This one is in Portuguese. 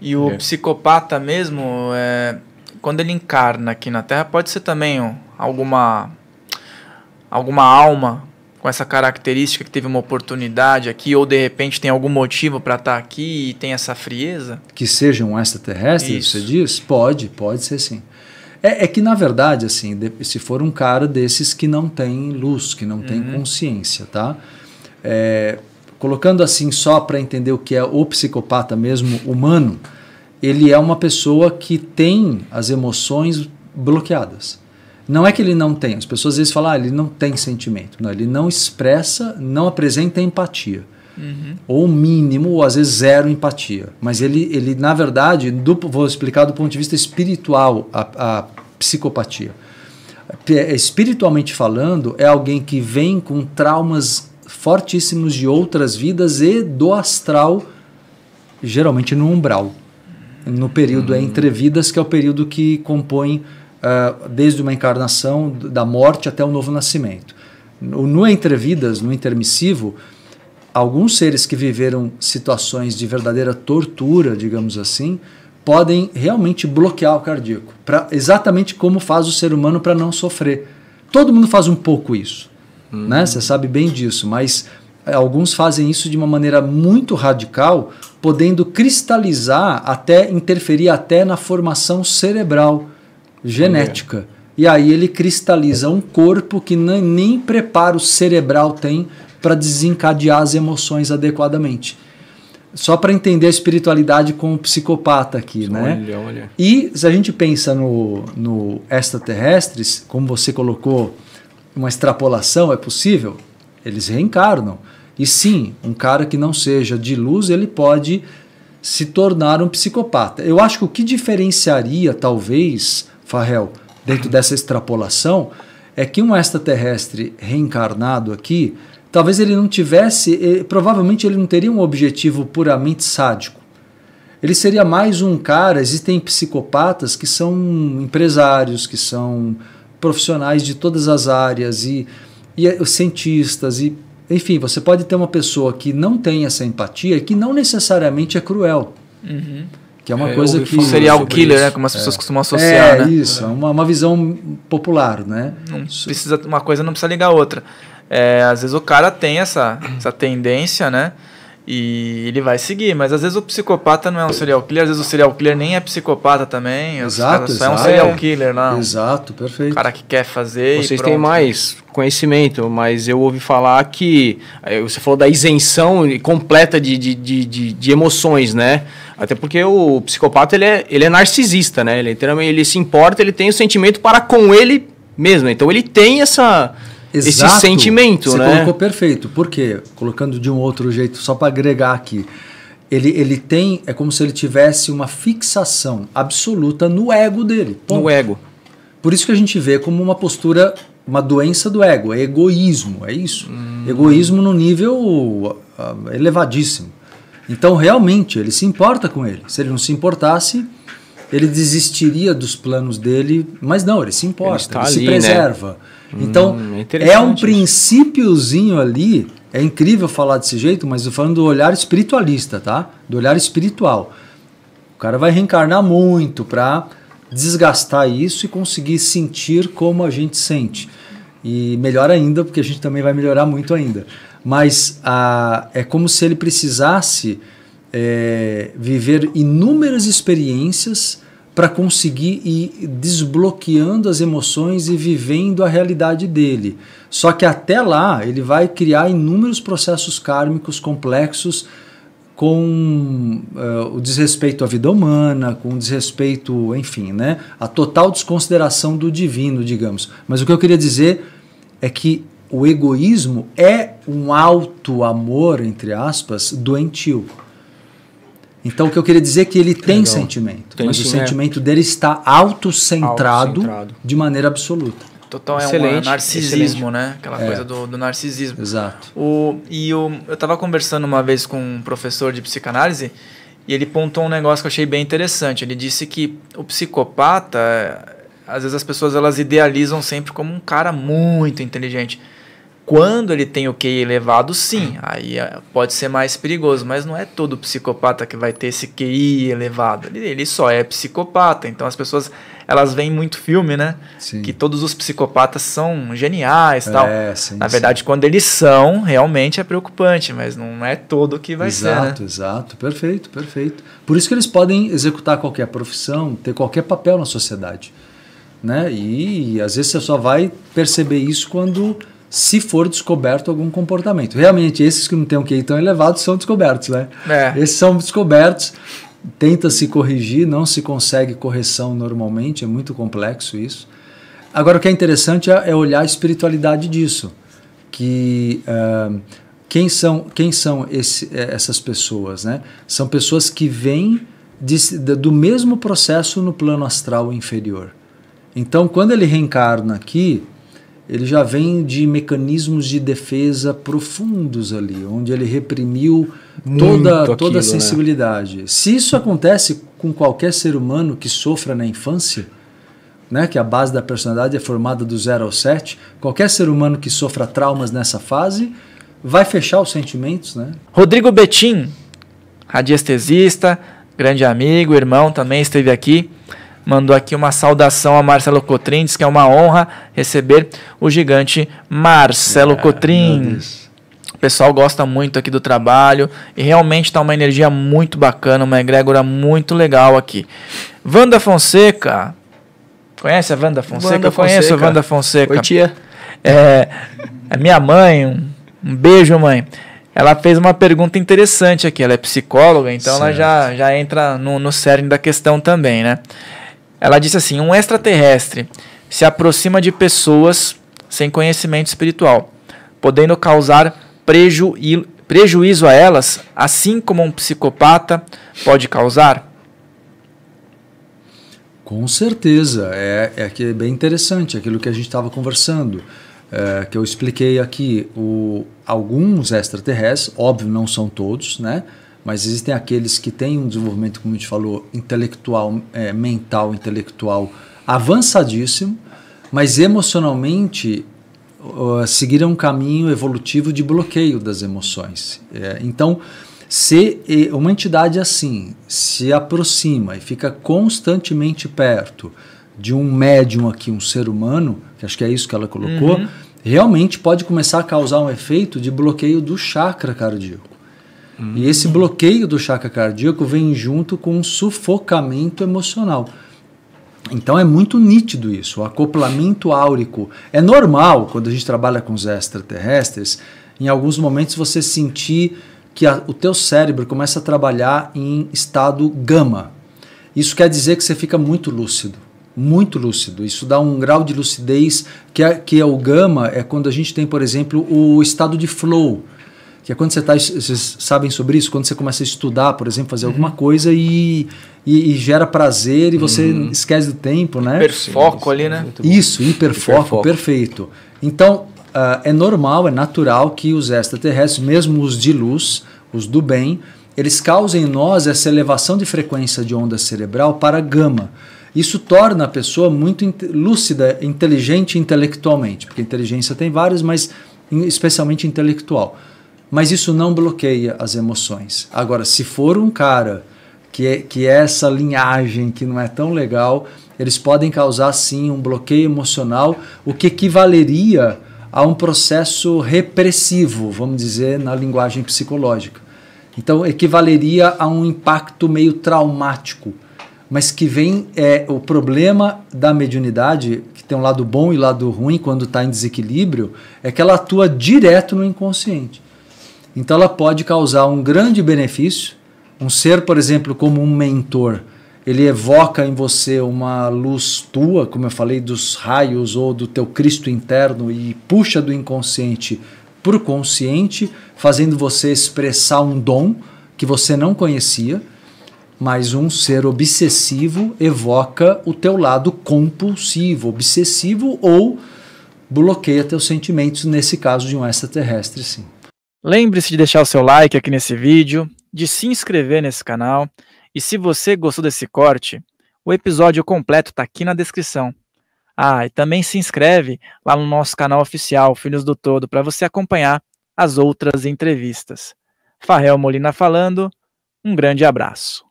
E o é. psicopata mesmo, é, quando ele encarna aqui na Terra, pode ser também ó, alguma, alguma alma com essa característica que teve uma oportunidade aqui, ou de repente tem algum motivo para estar tá aqui e tem essa frieza? Que seja um extraterrestre, Isso. você diz? Pode, pode ser sim. É, é que, na verdade, assim, de, se for um cara desses que não tem luz, que não uhum. tem consciência, tá? É, colocando assim só para entender o que é o psicopata mesmo humano, ele é uma pessoa que tem as emoções bloqueadas. Não é que ele não tem, as pessoas às vezes falam, ah, ele não tem sentimento. Não, ele não expressa, não apresenta empatia. Uhum. Ou mínimo, ou às vezes zero empatia. Mas ele, ele na verdade, do, vou explicar do ponto de vista espiritual a, a psicopatia. É, espiritualmente falando, é alguém que vem com traumas fortíssimos de outras vidas e do astral, geralmente no umbral, no período hum. entre vidas, que é o período que compõe uh, desde uma encarnação, da morte até o novo nascimento. No, no entre vidas, no intermissivo, alguns seres que viveram situações de verdadeira tortura, digamos assim, podem realmente bloquear o cardíaco, pra, exatamente como faz o ser humano para não sofrer. Todo mundo faz um pouco isso. Uhum. Né? Você sabe bem disso, mas é, alguns fazem isso de uma maneira muito radical, podendo cristalizar até interferir até na formação cerebral genética. Uhum. E aí ele cristaliza um corpo que nem, nem preparo cerebral tem para desencadear as emoções adequadamente. Só para entender a espiritualidade com o psicopata aqui, né? olha, né? Olha. E se a gente pensa no, no extraterrestres, como você colocou uma extrapolação é possível? Eles reencarnam. E sim, um cara que não seja de luz, ele pode se tornar um psicopata. Eu acho que o que diferenciaria, talvez, Farrell, dentro dessa extrapolação, é que um extraterrestre reencarnado aqui, talvez ele não tivesse, eh, provavelmente ele não teria um objetivo puramente sádico. Ele seria mais um cara. Existem psicopatas que são empresários, que são profissionais de todas as áreas e, e é, os cientistas e enfim, você pode ter uma pessoa que não tem essa empatia que não necessariamente é cruel. Uhum. Que é uma é, coisa que. seria o killer, né? Como as é. pessoas costumam associar. É, né? isso, é. Uma, uma visão popular, né? Não precisa, uma coisa não precisa ligar a outra. É, às vezes o cara tem essa, essa tendência, né? E ele vai seguir, mas às vezes o psicopata não é um serial killer, às vezes o serial killer nem é psicopata também. Exato, exato. é um serial killer não. Exato, perfeito. O cara que quer fazer. Vocês têm mais conhecimento, mas eu ouvi falar que. Eh, você falou da isenção completa de, de, de, de, emoções, né? Até porque o psicopata ele é, ele é narcisista, né? Ele, é ele se importa, ele tem o sentimento para com ele mesmo. Então ele tem essa, Exato. esse sentimento, Você né? colocou perfeito. Por quê? Colocando de um outro jeito, só para agregar aqui. Ele, ele tem, é como se ele tivesse uma fixação absoluta no ego dele. Ponto. No ego. Por isso que a gente vê como uma postura, uma doença do ego, é egoísmo, é isso? Hum. Egoísmo no nível ah, elevadíssimo. Então, realmente, ele se importa com ele. Se ele não se importasse, ele desistiria dos planos dele, mas não, ele se importa, ele, tá ele ali, se né? preserva. Né? Então, hum, é um princípiozinho ali, é incrível falar desse jeito, mas eu falando do olhar espiritualista, tá? Do olhar espiritual. O cara vai reencarnar muito para desgastar isso e conseguir sentir como a gente sente. E melhor ainda, porque a gente também vai melhorar muito ainda. Mas ah, é como se ele precisasse é, viver inúmeras experiências para conseguir ir desbloqueando as emoções e vivendo a realidade dele. Só que até lá ele vai criar inúmeros processos kármicos complexos com uh, o desrespeito à vida humana, com o desrespeito, enfim, né, a total desconsideração do divino, digamos. Mas o que eu queria dizer é que o egoísmo é um alto amor, entre aspas, doentio. Então, o que eu queria dizer é que ele tem Legal. sentimento, tem mas sim, o sentimento dele está autocentrado, centrado, de maneira absoluta. Total, excelente, é um narcisismo, excelente. né? Aquela é. coisa do, do, narcisismo. Exato. O, e o, eu estava conversando uma vez com um professor de psicanálise e ele pontou um negócio que eu achei bem interessante. Ele disse que o psicopata, é, às vezes as pessoas elas idealizam sempre como um cara muito inteligente. Quando ele tem o QI elevado, sim, uhum. aí é, pode ser mais perigoso, mas não é todo psicopata que vai ter esse QI elevado. Ele, só é psicopata. Então as pessoas, elas veem muito filme, né? Sim. Que todos os psicopatas são geniais e é, tal. Sim, Na verdade, sim. quando eles são, realmente é preocupante, mas não é todo que vai né? exato, ser. Exato, né? exato. Perfeito, perfeito. Por isso que eles podem executar qualquer profissão, ter qualquer papel na sociedade. Né? E às vezes você só vai perceber isso quando se for descoberto algum comportamento. Realmente, esses que não têm um QI tão elevado são descobertos, né? É. Esses são descobertos, tenta se corrigir, não se consegue correção normalmente, é muito complexo isso. Agora, o que é interessante é, é olhar a espiritualidade disso, que... Uh, quem são, quem são esse, eh, essas pessoas? Né? São pessoas que vêm de, do mesmo processo no plano astral inferior. Então, quando ele reencarna aqui, ele já vem de mecanismos de defesa profundos ali, onde ele reprimiu toda, aquilo, toda a né? sensibilidade. Né? Se isso acontece com qualquer ser humano que sofra na infância, né, que a base da personalidade é formada do 0 ao 7, qualquer ser humano que sofra traumas nessa fase vai fechar os sentimentos. Né? Rodrigo Betim, radiestesista, grande amigo, irmão, também esteve aqui mandou aqui uma saudação a Marcelo Cotrim, diz que é uma honra receber o gigante Marcelo é, ah, Cotrim. O pessoal gosta muito aqui do trabalho e realmente está uma energia muito bacana, uma egrégora muito legal aqui. Wanda Fonseca. Conhece a Wanda Fonseca? Wanda Eu conheço Fonseca. a Wanda Fonseca. Oi, tia. É, a é minha mãe, um, um beijo, mãe ela fez uma pergunta interessante aqui. Ela é psicóloga, então certo. ela já, já entra no, no cerne da questão também, né? Ela disse assim: um extraterrestre se aproxima de pessoas sem conhecimento espiritual, podendo causar prejuízo a elas, assim como um psicopata pode causar? Com certeza, é, é, que é bem interessante aquilo que a gente estava conversando, é, que eu expliquei aqui. O, alguns extraterrestres, óbvio, não são todos, né? mas existem aqueles que têm um desenvolvimento, como a gente falou, intelectual, é, mental, intelectual avançadíssimo, mas emocionalmente uh, seguiram um caminho evolutivo de bloqueio das emoções. É, então, se uma entidade assim se aproxima e fica constantemente perto de um médium aqui, um ser humano, que acho que é isso que ela colocou, uhum. realmente pode começar a causar um efeito de bloqueio do chakra cardíaco. Hum. E esse bloqueio do chakra cardíaco vem junto com um sufocamento emocional. Então é muito nítido isso, o acoplamento áurico. É normal quando a gente trabalha com os extraterrestres, em alguns momentos você sentir que a, o teu cérebro começa a trabalhar em estado gama. Isso quer dizer que você fica muito lúcido, muito lúcido. Isso dá um grau de lucidez que é, que é o gama é quando a gente tem, por exemplo, o estado de flow que é quando você está. Vocês sabem sobre isso? Quando você começa a estudar, por exemplo, fazer uhum. alguma coisa e, e, e, gera prazer e você uhum. esquece do tempo, né? Hiperfoco ali, né? Isso, hiperfoco, hiperfoco. perfeito. Então, uh, é normal, é natural que os extraterrestres, mesmo os de luz, os do bem, eles causem em nós essa elevação de frequência de onda cerebral para gama. Isso torna a pessoa muito in lúcida, inteligente intelectualmente, porque inteligência tem várias, mas especialmente intelectual mas isso não bloqueia as emoções. Agora, se for um cara que é, que é essa linhagem que não é tão legal, eles podem causar sim um bloqueio emocional, o que equivaleria a um processo repressivo, vamos dizer, na linguagem psicológica. Então, equivaleria a um impacto meio traumático, mas que vem é, o problema da mediunidade, que tem um lado bom e lado ruim quando está em desequilíbrio, é que ela atua direto no inconsciente. Então ela pode causar um grande benefício. Um ser, por exemplo, como um mentor, ele evoca em você uma luz tua, como eu falei, dos raios ou do teu Cristo interno e puxa do inconsciente para o consciente, fazendo você expressar um dom que você não conhecia. Mas um ser obsessivo evoca o teu lado compulsivo, obsessivo ou bloqueia teus sentimentos, nesse caso de um extraterrestre, sim. Lembre-se de deixar o seu like aqui nesse vídeo, de se inscrever nesse canal e se você gostou desse corte, o episódio completo está aqui na descrição. Ah, e também se inscreve lá no nosso canal oficial Filhos do Todo para você acompanhar as outras entrevistas. Farrell Molina falando, um grande abraço.